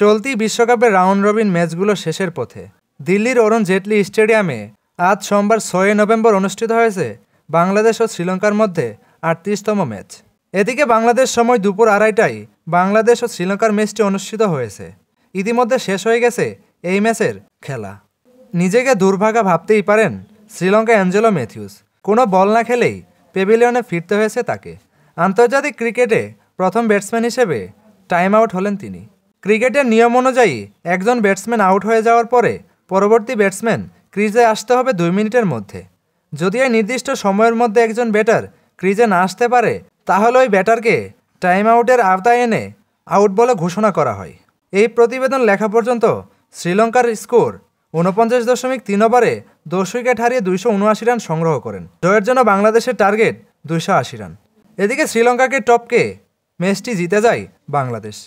চলতি বিশ্বকাপের round robin ম্যাচগুলো শেষের পথে দিল্লির অরুণ জেটলি স্টেডিয়ামে আজ সোমবার ছয় নভেম্বর অনুষ্ঠিত হয়েছে বাংলাদেশ ও শ্রীলঙ্কার মধ্যে আটত্রিশতম ম্যাচ এদিকে বাংলাদেশ সময় দুপুর আড়াইটায় বাংলাদেশ ও শ্রীলঙ্কার ম্যাচটি অনুষ্ঠিত হয়েছে ইতিমধ্যে শেষ হয়ে গেছে এই ম্যাচের খেলা নিজেকে দুর্ভাগা ভাবতেই পারেন শ্রীলঙ্কা অ্যাঞ্জেলো ম্যাথিউস কোনো বল না খেলেই পেভিলিয়নে ফিরতে হয়েছে তাকে আন্তর্জাতিক ক্রিকেটে প্রথম ব্যাটসম্যান হিসেবে টাইম আউট হলেন তিনি ক্রিকেটের নিয়ম অনুযায়ী একজন ব্যাটসম্যান আউট হয়ে যাওয়ার পরে পরবর্তী ব্যাটসম্যান ক্রিজে আসতে হবে দুই মিনিটের মধ্যে যদি এই নির্দিষ্ট সময়ের মধ্যে একজন ব্যাটার ক্রিজে না আসতে পারে তাহলে ওই ব্যাটারকে টাইম আউটের আওতায় এনে আউট বলে ঘোষণা করা হয় এই প্রতিবেদন লেখা পর্যন্ত শ্রীলঙ্কার স্কোর উনপঞ্চাশ দশমিক তিন ওভারে দশ উইকেট হারিয়ে দুইশো উনআশি রান সংগ্রহ করেন জয়ের জন্য বাংলাদেশের টার্গেট দুইশো আশি রান এদিকে শ্রীলঙ্কাকে টপকে ম্যাচটি জিতে যায় বাংলাদেশ